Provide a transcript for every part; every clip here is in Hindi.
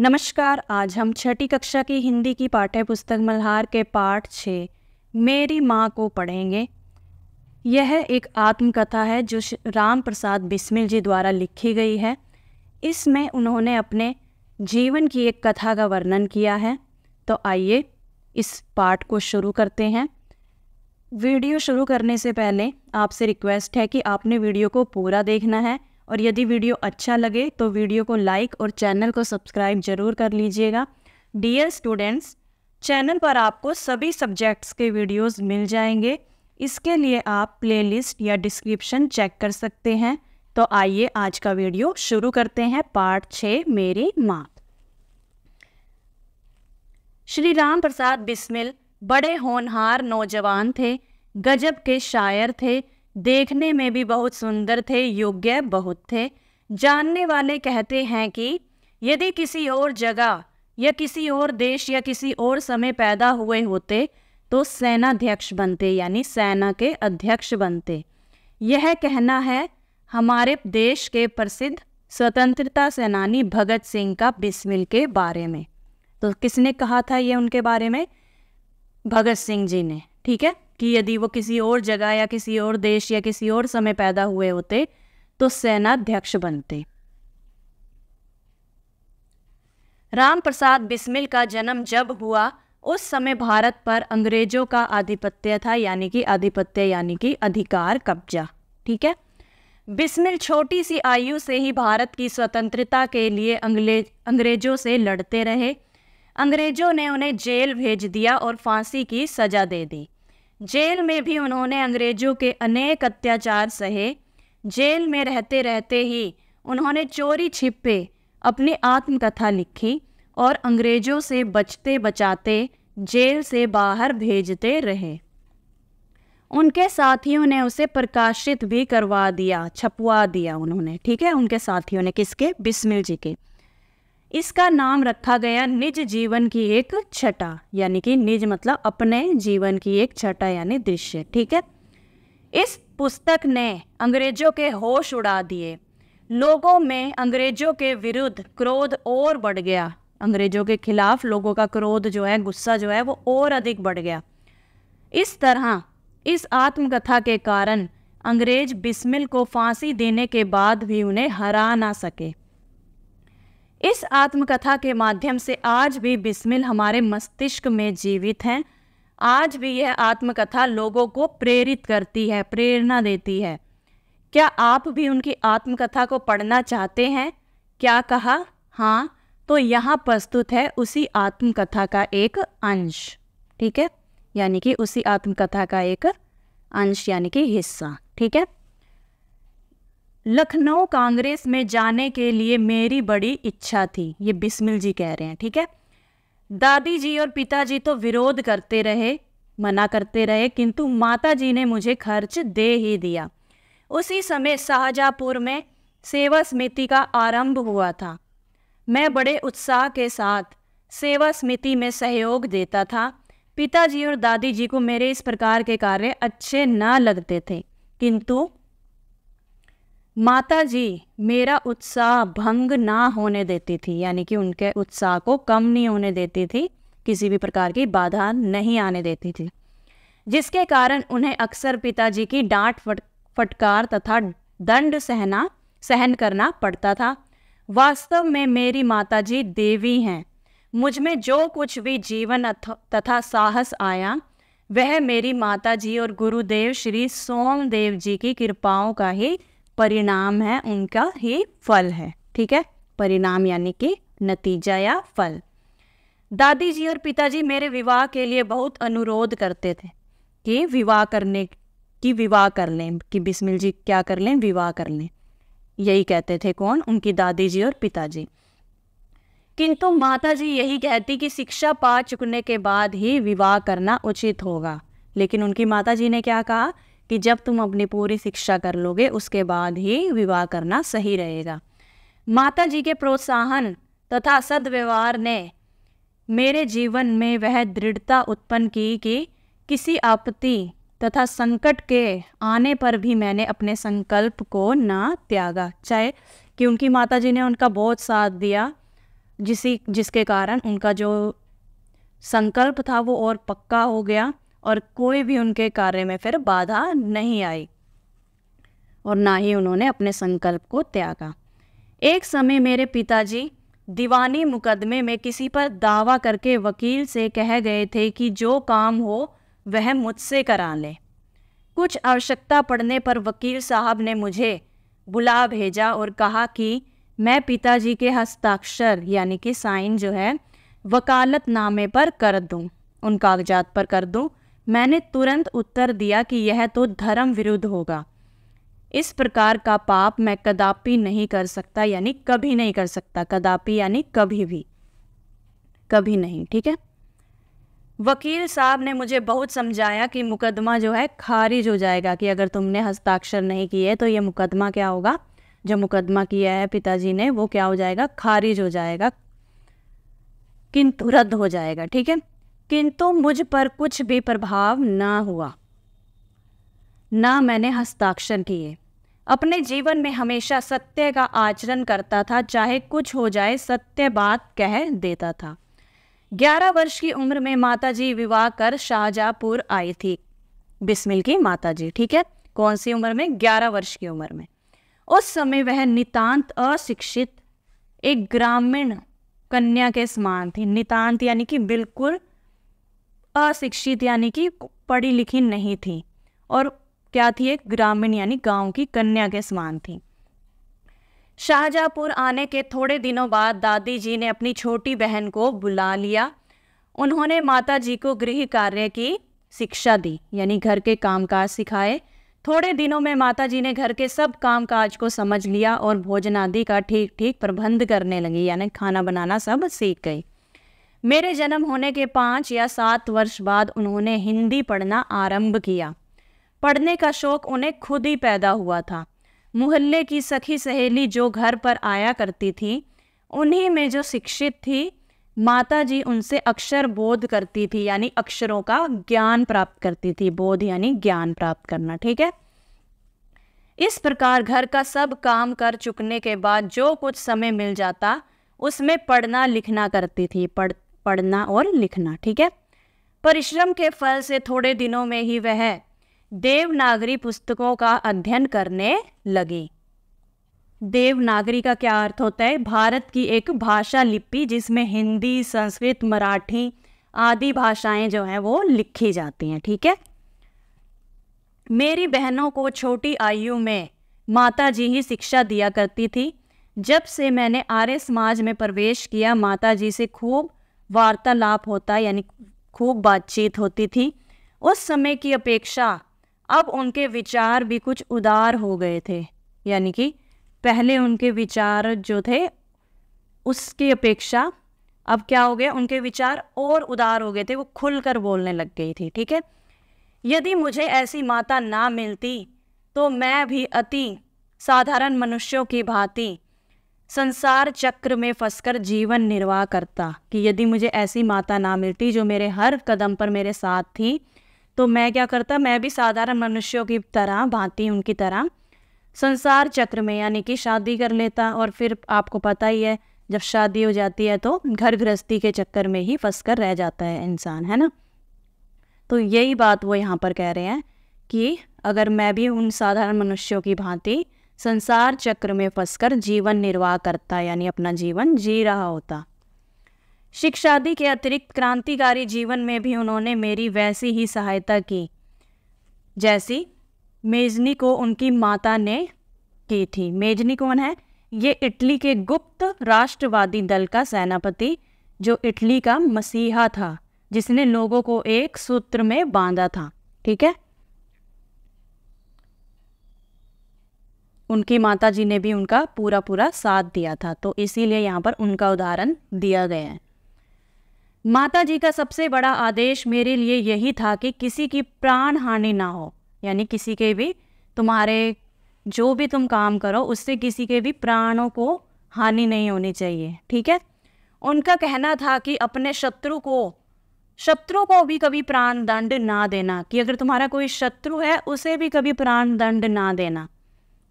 नमस्कार आज हम छठी कक्षा की हिंदी की पाठ्य पुस्तक मल्हार के पाठ छः मेरी माँ को पढ़ेंगे यह एक आत्मकथा है जो राम प्रसाद बिस्मिल जी द्वारा लिखी गई है इसमें उन्होंने अपने जीवन की एक कथा का वर्णन किया है तो आइए इस पाठ को शुरू करते हैं वीडियो शुरू करने से पहले आपसे रिक्वेस्ट है कि आपने वीडियो को पूरा देखना है और यदि वीडियो अच्छा लगे तो वीडियो को लाइक और चैनल को सब्सक्राइब जरूर कर लीजिएगा डियर स्टूडेंट्स चैनल पर आपको सभी सब्जेक्ट्स के वीडियोस मिल जाएंगे इसके लिए आप प्लेलिस्ट या डिस्क्रिप्शन चेक कर सकते हैं तो आइए आज का वीडियो शुरू करते हैं पार्ट छः मेरी माँ श्री राम प्रसाद बिस्मिल बड़े होनहार नौजवान थे गजब के शायर थे देखने में भी बहुत सुंदर थे योग्य बहुत थे जानने वाले कहते हैं कि यदि किसी और जगह या किसी और देश या किसी और समय पैदा हुए होते तो सेनाध्यक्ष बनते यानी सेना के अध्यक्ष बनते यह कहना है हमारे देश के प्रसिद्ध स्वतंत्रता सेनानी भगत सिंह का बिस्मिल के बारे में तो किसने कहा था ये उनके बारे में भगत सिंह जी ने ठीक है कि यदि वो किसी और जगह या किसी और देश या किसी और समय पैदा हुए होते तो सेनाध्यक्ष बनते राम प्रसाद बिस्मिल का जन्म जब हुआ उस समय भारत पर अंग्रेजों का आधिपत्य था यानी कि आधिपत्य यानी कि अधिकार कब्जा ठीक है बिस्मिल छोटी सी आयु से ही भारत की स्वतंत्रता के लिए अंग्रेजों से लड़ते रहे अंग्रेजों ने उन्हें जेल भेज दिया और फांसी की सज़ा दे दी जेल में भी उन्होंने अंग्रेजों के अनेक अत्याचार सहे जेल में रहते रहते ही उन्होंने चोरी छिपे अपनी आत्मकथा लिखी और अंग्रेजों से बचते बचाते जेल से बाहर भेजते रहे उनके साथियों ने उसे प्रकाशित भी करवा दिया छपवा दिया उन्होंने ठीक है उनके साथियों ने किसके बिस्मिल जी के इसका नाम रखा गया निज जीवन की एक छटा यानी कि निज मतलब अपने जीवन की एक छटा यानी दृश्य ठीक है इस पुस्तक ने अंग्रेजों के होश उड़ा दिए लोगों में अंग्रेजों के विरुद्ध क्रोध और बढ़ गया अंग्रेजों के खिलाफ लोगों का क्रोध जो है गुस्सा जो है वो और अधिक बढ़ गया इस तरह इस आत्मकथा के कारण अंग्रेज बिस्मिल को फांसी देने के बाद भी उन्हें हरा ना सके इस आत्मकथा के माध्यम से आज भी बिस्मिल हमारे मस्तिष्क में जीवित हैं आज भी यह आत्मकथा लोगों को प्रेरित करती है प्रेरणा देती है क्या आप भी उनकी आत्मकथा को पढ़ना चाहते हैं क्या कहा हाँ तो यहाँ प्रस्तुत है उसी आत्मकथा का एक अंश ठीक है यानी कि उसी आत्मकथा का एक अंश यानी कि हिस्सा ठीक है लखनऊ कांग्रेस में जाने के लिए मेरी बड़ी इच्छा थी ये बिस्मिल जी कह रहे हैं ठीक है दादी जी और पिताजी तो विरोध करते रहे मना करते रहे किंतु माता जी ने मुझे खर्च दे ही दिया उसी समय शाहजहाँपुर में सेवा समिति का आरंभ हुआ था मैं बड़े उत्साह के साथ सेवा समिति में सहयोग देता था पिताजी और दादी जी को मेरे इस प्रकार के कार्य अच्छे न लगते थे किंतु माता जी मेरा उत्साह भंग ना होने देती थी यानी कि उनके उत्साह को कम नहीं होने देती थी किसी भी प्रकार की बाधा नहीं आने देती थी जिसके कारण उन्हें अक्सर पिताजी की डांट फट फटकार तथा दंड सहना सहन करना पड़ता था वास्तव में मेरी माता जी देवी हैं मुझ में जो कुछ भी जीवन तथा साहस आया वह मेरी माता जी और गुरुदेव श्री सोमदेव जी की कृपाओं का ही परिणाम है उनका ही फल है ठीक है परिणाम यानी कि नतीजा या फल दादी जी और पिताजी मेरे विवाह के लिए बहुत अनुरोध करते थे कि विवाह करने की विवाह कर लें कि बिस्मिल जी क्या कर लें विवाह कर लें यही कहते थे कौन उनकी दादी जी और पिताजी किंतु माता जी यही कहती कि शिक्षा पा चुकने के बाद ही विवाह करना उचित होगा लेकिन उनकी माता जी ने क्या कहा कि जब तुम अपनी पूरी शिक्षा कर लोगे उसके बाद ही विवाह करना सही रहेगा माता जी के प्रोत्साहन तथा सदव्यवहार ने मेरे जीवन में वह दृढ़ता उत्पन्न की कि किसी आपत्ति तथा संकट के आने पर भी मैंने अपने संकल्प को ना त्यागा चाहे कि उनकी माता जी ने उनका बहुत साथ दिया जिसी जिसके कारण उनका जो संकल्प था वो और पक्का हो गया और कोई भी उनके कार्य में फिर बाधा नहीं आई और ना ही उन्होंने अपने संकल्प को त्यागा एक समय मेरे पिताजी दीवानी मुकदमे में किसी पर दावा करके वकील से कह गए थे कि जो काम हो वह मुझसे करा लें कुछ आवश्यकता पड़ने पर वकील साहब ने मुझे बुला भेजा और कहा कि मैं पिताजी के हस्ताक्षर यानी कि साइन जो है वकालतनामे पर कर दूं उन कागजात पर कर दूं मैंने तुरंत उत्तर दिया कि यह तो धर्म विरुद्ध होगा इस प्रकार का पाप मैं कदापि नहीं कर सकता यानी कभी नहीं कर सकता कदापि यानी कभी भी कभी नहीं ठीक है वकील साहब ने मुझे बहुत समझाया कि मुकदमा जो है खारिज हो जाएगा कि अगर तुमने हस्ताक्षर नहीं किए तो ये मुकदमा क्या होगा जो मुकदमा किया है पिताजी ने वो क्या हो जाएगा खारिज हो जाएगा किंतु रद्द हो जाएगा ठीक है किंतु मुझ पर कुछ भी प्रभाव ना हुआ ना मैंने हस्ताक्षर किए अपने जीवन में हमेशा सत्य का आचरण करता था चाहे कुछ हो जाए सत्य बात कह देता था ग्यारह वर्ष की उम्र में माताजी विवाह कर शाहजहापुर आई थी बिस्मिल की माताजी ठीक है कौन सी उम्र में ग्यारह वर्ष की उम्र में उस समय वह नितांत अशिक्षित एक ग्रामीण कन्या के समान थी नितांत यानी कि बिल्कुल अशिक्षित यानी कि पढ़ी लिखी नहीं थी और क्या थी एक ग्रामीण यानी गांव की कन्या के समान थी शाहजहापुर आने के थोड़े दिनों बाद दादी जी ने अपनी छोटी बहन को बुला लिया उन्होंने माता जी को गृह कार्य की शिक्षा दी यानी घर के कामकाज सिखाए थोड़े दिनों में माता जी ने घर के सब कामकाज को समझ लिया और भोजन आदि का ठीक ठीक प्रबंध करने लगी यानी खाना बनाना सब सीख गई मेरे जन्म होने के पाँच या सात वर्ष बाद उन्होंने हिंदी पढ़ना आरंभ किया पढ़ने का शौक उन्हें खुद ही पैदा हुआ था मोहल्ले की सखी सहेली जो घर पर आया करती थी उन्हीं में जो शिक्षित थी माता जी उनसे अक्षर बोध करती थी यानी अक्षरों का ज्ञान प्राप्त करती थी बोध यानी ज्ञान प्राप्त करना ठीक है इस प्रकार घर का सब काम कर चुकने के बाद जो कुछ समय मिल जाता उसमें पढ़ना लिखना करती थी पढ़ पढ़ना और लिखना ठीक है परिश्रम के फल से थोड़े दिनों में ही वह देवनागरी पुस्तकों का अध्ययन करने लगी देवनागरी का क्या अर्थ होता है भारत की एक भाषा लिपि जिसमें हिंदी संस्कृत मराठी आदि भाषाएं जो हैं वो लिखी जाती हैं ठीक है मेरी बहनों को छोटी आयु में माता जी ही शिक्षा दिया करती थी जब से मैंने आर्य समाज में प्रवेश किया माता जी से खूब वार्तालाप होता यानी खूब बातचीत होती थी उस समय की अपेक्षा अब उनके विचार भी कुछ उदार हो गए थे यानी कि पहले उनके विचार जो थे उसकी अपेक्षा अब क्या हो गया उनके विचार और उदार हो गए थे वो खुलकर बोलने लग गई थी ठीक है यदि मुझे ऐसी माता ना मिलती तो मैं भी अति साधारण मनुष्यों की भांति संसार चक्र में फंसकर जीवन निर्वाह करता कि यदि मुझे ऐसी माता ना मिलती जो मेरे हर कदम पर मेरे साथ थी तो मैं क्या करता मैं भी साधारण मनुष्यों की तरह भांति उनकी तरह संसार चक्र में यानी कि शादी कर लेता और फिर आपको पता ही है जब शादी हो जाती है तो घर गृहस्थी के चक्कर में ही फंस कर रह जाता है इंसान है ना तो यही बात वो यहाँ पर कह रहे हैं कि अगर मैं भी उन साधारण मनुष्यों की भांति संसार चक्र में फंसकर जीवन निर्वाह करता यानी अपना जीवन जी रहा होता आदि के अतिरिक्त क्रांतिकारी जीवन में भी उन्होंने मेरी वैसी ही सहायता की जैसी मेजनी को उनकी माता ने की थी मेजनी कौन है ये इटली के गुप्त राष्ट्रवादी दल का सेनापति जो इटली का मसीहा था जिसने लोगों को एक सूत्र में बांधा था ठीक है उनकी माता जी ने भी उनका पूरा पूरा साथ दिया था तो इसीलिए यहाँ पर उनका उदाहरण दिया गया है माता जी का सबसे बड़ा आदेश मेरे लिए यही था कि किसी की प्राण हानि ना हो यानी किसी के भी तुम्हारे जो भी तुम काम करो उससे किसी के भी प्राणों को हानि नहीं होनी चाहिए ठीक है उनका कहना था कि अपने शत्रु को शत्रु को भी कभी प्राण दंड ना देना कि अगर तुम्हारा कोई शत्रु है उसे भी कभी प्राण दंड ना देना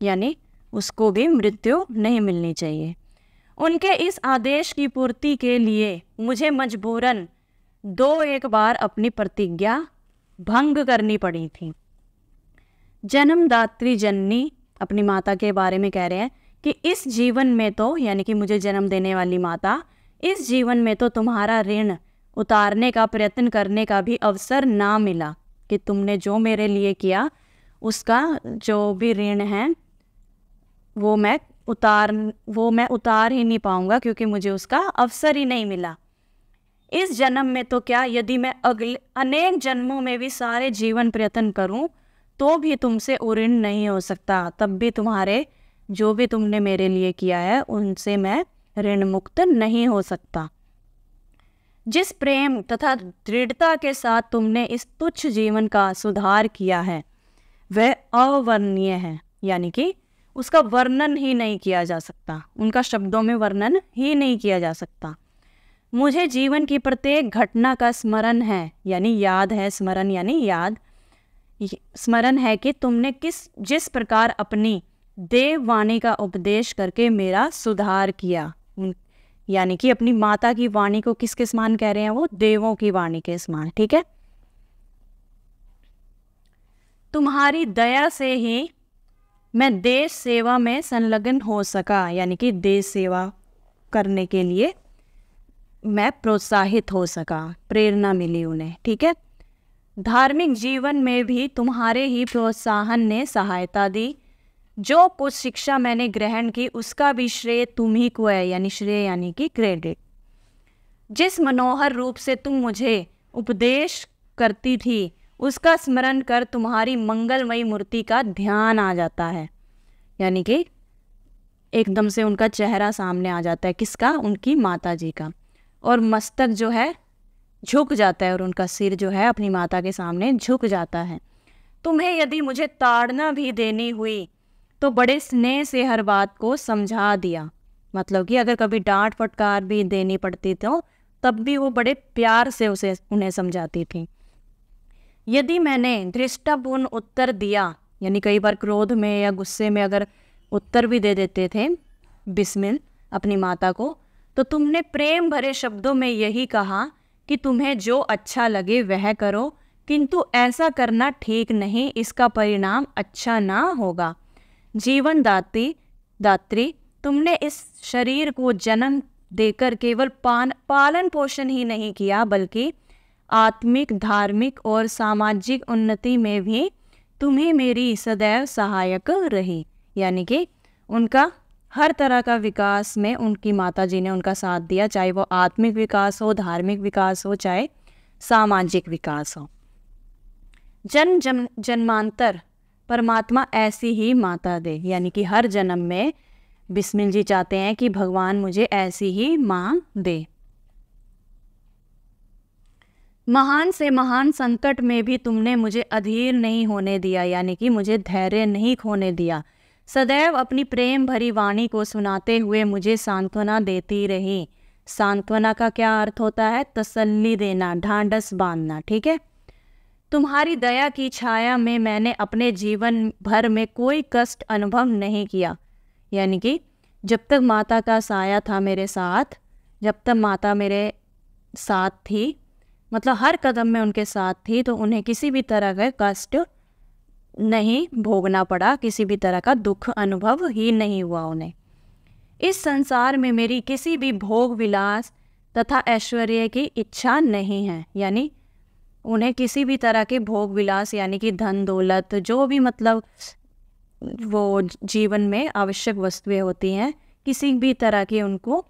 यानी उसको भी मृत्यु नहीं मिलनी चाहिए उनके इस आदेश की पूर्ति के लिए मुझे मजबूरन दो एक बार अपनी प्रतिज्ञा भंग करनी पड़ी थी जन्मदात्री जननी अपनी माता के बारे में कह रहे हैं कि इस जीवन में तो यानी कि मुझे जन्म देने वाली माता इस जीवन में तो तुम्हारा ऋण उतारने का प्रयत्न करने का भी अवसर ना मिला कि तुमने जो मेरे लिए किया उसका जो भी ऋण है वो मैं उतार वो मैं उतार ही नहीं पाऊंगा क्योंकि मुझे उसका अवसर ही नहीं मिला इस जन्म में तो क्या यदि मैं अगले अनेक जन्मों में भी सारे जीवन प्रयत्न करूं तो भी तुमसे उऋण नहीं हो सकता तब भी तुम्हारे जो भी तुमने मेरे लिए किया है उनसे मैं ऋण मुक्त नहीं हो सकता जिस प्रेम तथा दृढ़ता के साथ तुमने इस तुच्छ जीवन का सुधार किया है वह अवर्णनीय है यानी कि उसका वर्णन ही नहीं किया जा सकता उनका शब्दों में वर्णन ही नहीं किया जा सकता मुझे जीवन की प्रत्येक घटना का स्मरण है यानी याद है स्मरण यानी याद स्मरण है कि तुमने किस जिस प्रकार अपनी देववाणी का उपदेश करके मेरा सुधार किया यानी कि अपनी माता की वाणी को किसके समान कह रहे हैं वो देवों की वाणी के समान ठीक है तुम्हारी दया से ही मैं देश सेवा में संलग्न हो सका यानी कि देश सेवा करने के लिए मैं प्रोत्साहित हो सका प्रेरणा मिली उन्हें ठीक है धार्मिक जीवन में भी तुम्हारे ही प्रोत्साहन ने सहायता दी जो कुछ शिक्षा मैंने ग्रहण की उसका भी श्रेय तुम ही को है यानी श्रेय यानी कि क्रेडिट जिस मनोहर रूप से तुम मुझे उपदेश करती थी उसका स्मरण कर तुम्हारी मंगलमयी मूर्ति का ध्यान आ जाता है यानी कि एकदम से उनका चेहरा सामने आ जाता है किसका उनकी माता जी का और मस्तक जो है झुक जाता है और उनका सिर जो है अपनी माता के सामने झुक जाता है तुम्हें यदि मुझे ताड़ना भी देनी हुई तो बड़े स्नेह से हर बात को समझा दिया मतलब कि अगर कभी डांट फटकार भी देनी पड़ती तो तब भी वो बड़े प्यार से उसे उन्हें समझाती थी यदि मैंने धृष्टापूर्ण उत्तर दिया यानी कई बार क्रोध में या गुस्से में अगर उत्तर भी दे देते थे बिस्मिल अपनी माता को तो तुमने प्रेम भरे शब्दों में यही कहा कि तुम्हें जो अच्छा लगे वह करो किंतु ऐसा करना ठीक नहीं इसका परिणाम अच्छा ना होगा जीवन दाती दात्री तुमने इस शरीर को जन्म देकर केवल पान पालन पोषण ही नहीं किया बल्कि आत्मिक धार्मिक और सामाजिक उन्नति में भी तुम्हें मेरी सदैव सहायक रही यानी कि उनका हर तरह का विकास में उनकी माता जी ने उनका साथ दिया चाहे वो आत्मिक विकास हो धार्मिक विकास हो चाहे सामाजिक विकास हो जन्म जन जन्मांतर परमात्मा ऐसी ही माता दे यानी कि हर जन्म में बिस्मिल जी चाहते हैं कि भगवान मुझे ऐसी ही माँ दे महान से महान संकट में भी तुमने मुझे अधीर नहीं होने दिया यानी कि मुझे धैर्य नहीं खोने दिया सदैव अपनी प्रेम भरी वाणी को सुनाते हुए मुझे सांत्वना देती रही सांत्वना का क्या अर्थ होता है तसल्ली देना ढांडस बांधना ठीक है तुम्हारी दया की छाया में मैंने अपने जीवन भर में कोई कष्ट अनुभव नहीं किया यानी कि जब तक माता का साया था मेरे साथ जब तक माता मेरे साथ थी मतलब हर कदम में उनके साथ थी तो उन्हें किसी भी तरह का कष्ट नहीं भोगना पड़ा किसी भी तरह का दुख अनुभव ही नहीं हुआ उन्हें इस संसार में मेरी किसी भी भोग विलास तथा ऐश्वर्य की इच्छा नहीं है यानी उन्हें किसी भी तरह के भोग विलास यानी कि धन दौलत जो भी मतलब वो जीवन में आवश्यक वस्तुएं होती हैं किसी भी तरह की उनको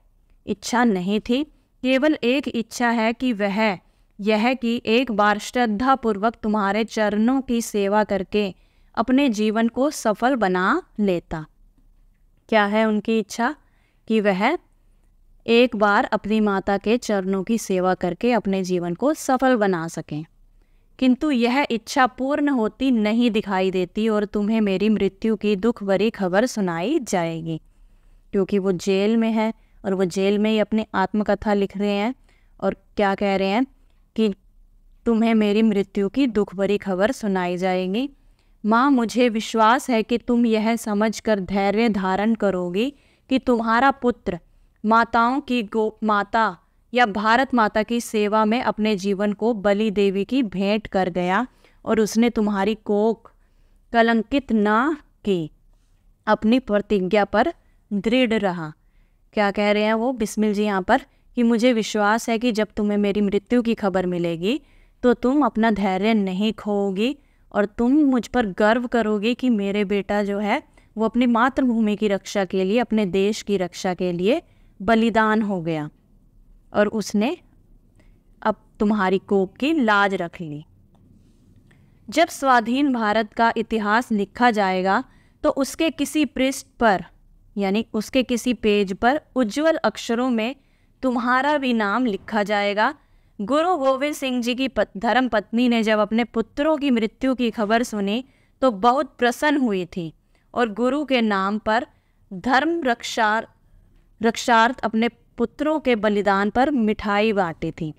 इच्छा नहीं थी केवल एक इच्छा है कि वह यह कि एक बार श्रद्धापूर्वक तुम्हारे चरणों की सेवा करके अपने जीवन को सफल बना लेता क्या है उनकी इच्छा कि वह एक बार अपनी माता के चरणों की सेवा करके अपने जीवन को सफल बना सकें किंतु यह इच्छा पूर्ण होती नहीं दिखाई देती और तुम्हें मेरी मृत्यु की दुख भरी खबर सुनाई जाएगी क्योंकि वो जेल में है और वो जेल में ही अपनी आत्मकथा लिख रहे हैं और क्या कह रहे हैं कि तुम्हें मेरी मृत्यु की दुख भरी खबर सुनाई जाएगी माँ मुझे विश्वास है कि तुम यह समझ कर धैर्य धारण करोगी कि तुम्हारा पुत्र माताओं की गो माता या भारत माता की सेवा में अपने जीवन को बलि देवी की भेंट कर गया और उसने तुम्हारी कोख कलंकित ना की अपनी प्रतिज्ञा पर दृढ़ रहा क्या कह रहे हैं वो बिस्मिल जी यहाँ पर कि मुझे विश्वास है कि जब तुम्हें मेरी मृत्यु की खबर मिलेगी तो तुम अपना धैर्य नहीं खोओगी और तुम मुझ पर गर्व करोगे कि मेरे बेटा जो है वो अपनी मातृभूमि की रक्षा के लिए अपने देश की रक्षा के लिए बलिदान हो गया और उसने अब तुम्हारी कोप की लाज रख ली जब स्वाधीन भारत का इतिहास लिखा जाएगा तो उसके किसी पृष्ठ पर यानी उसके किसी पेज पर उज्जवल अक्षरों में तुम्हारा भी नाम लिखा जाएगा गुरु गोविंद सिंह जी की धर्म पत्नी ने जब अपने पुत्रों की मृत्यु की खबर सुनी तो बहुत प्रसन्न हुई थी और गुरु के नाम पर धर्म रक्षार रक्षार्थ अपने पुत्रों के बलिदान पर मिठाई बांटी थी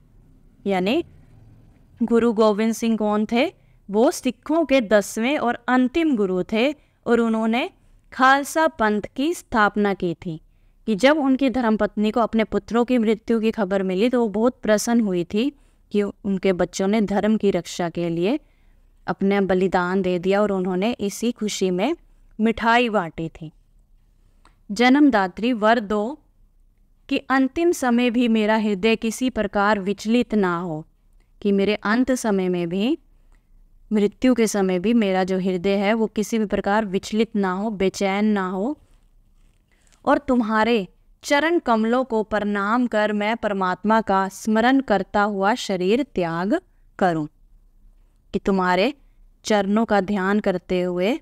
यानी गुरु गोविंद सिंह कौन थे वो सिखों के दसवें और अंतिम गुरु थे और उन्होंने खालसा पंथ की स्थापना की थी कि जब उनकी धर्मपत्नी को अपने पुत्रों की मृत्यु की खबर मिली तो वो बहुत प्रसन्न हुई थी कि उनके बच्चों ने धर्म की रक्षा के लिए अपना बलिदान दे दिया और उन्होंने इसी खुशी में मिठाई बांटी थी जन्मदात्री वर दो कि अंतिम समय भी मेरा हृदय किसी प्रकार विचलित ना हो कि मेरे अंत समय में भी मृत्यु के समय भी मेरा जो हृदय है वो किसी भी प्रकार विचलित ना हो बेचैन ना हो और तुम्हारे चरण कमलों को प्रणाम कर मैं परमात्मा का स्मरण करता हुआ शरीर त्याग करूं कि तुम्हारे चरणों का ध्यान करते हुए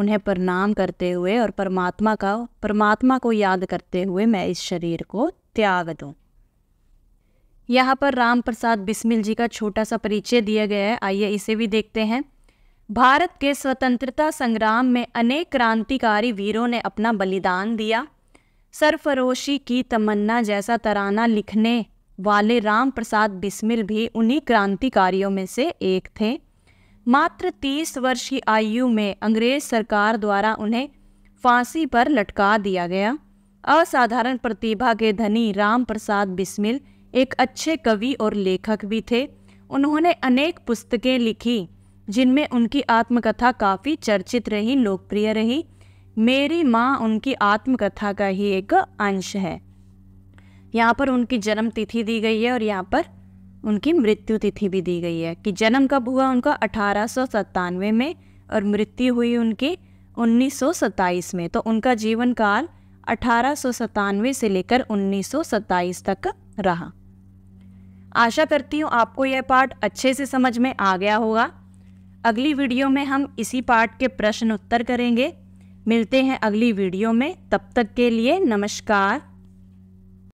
उन्हें प्रणाम करते हुए और परमात्मा का परमात्मा को याद करते हुए मैं इस शरीर को त्याग दूं यहाँ पर राम प्रसाद बिस्मिल जी का छोटा सा परिचय दिया गया है आइए इसे भी देखते हैं भारत के स्वतंत्रता संग्राम में अनेक क्रांतिकारी वीरों ने अपना बलिदान दिया सरफरोशी की तमन्ना जैसा तराना लिखने वाले राम प्रसाद बिस्मिल भी उन्हीं क्रांतिकारियों में से एक थे मात्र तीस वर्ष की आयु में अंग्रेज सरकार द्वारा उन्हें फांसी पर लटका दिया गया असाधारण प्रतिभा के धनी राम प्रसाद बिस्मिल एक अच्छे कवि और लेखक भी थे उन्होंने अनेक पुस्तकें लिखीं जिनमें उनकी आत्मकथा काफ़ी चर्चित रही लोकप्रिय रही मेरी माँ उनकी आत्मकथा का ही एक अंश है यहाँ पर उनकी जन्म तिथि दी गई है और यहाँ पर उनकी मृत्यु तिथि भी दी गई है कि जन्म कब हुआ उनका अठारह में और मृत्यु हुई उनकी उन्नीस में तो उनका जीवन काल अठारह से लेकर उन्नीस तक रहा आशा करती हूँ आपको यह पाठ अच्छे से समझ में आ गया होगा अगली वीडियो में हम इसी पार्ट के प्रश्न उत्तर करेंगे मिलते हैं अगली वीडियो में तब तक के लिए नमस्कार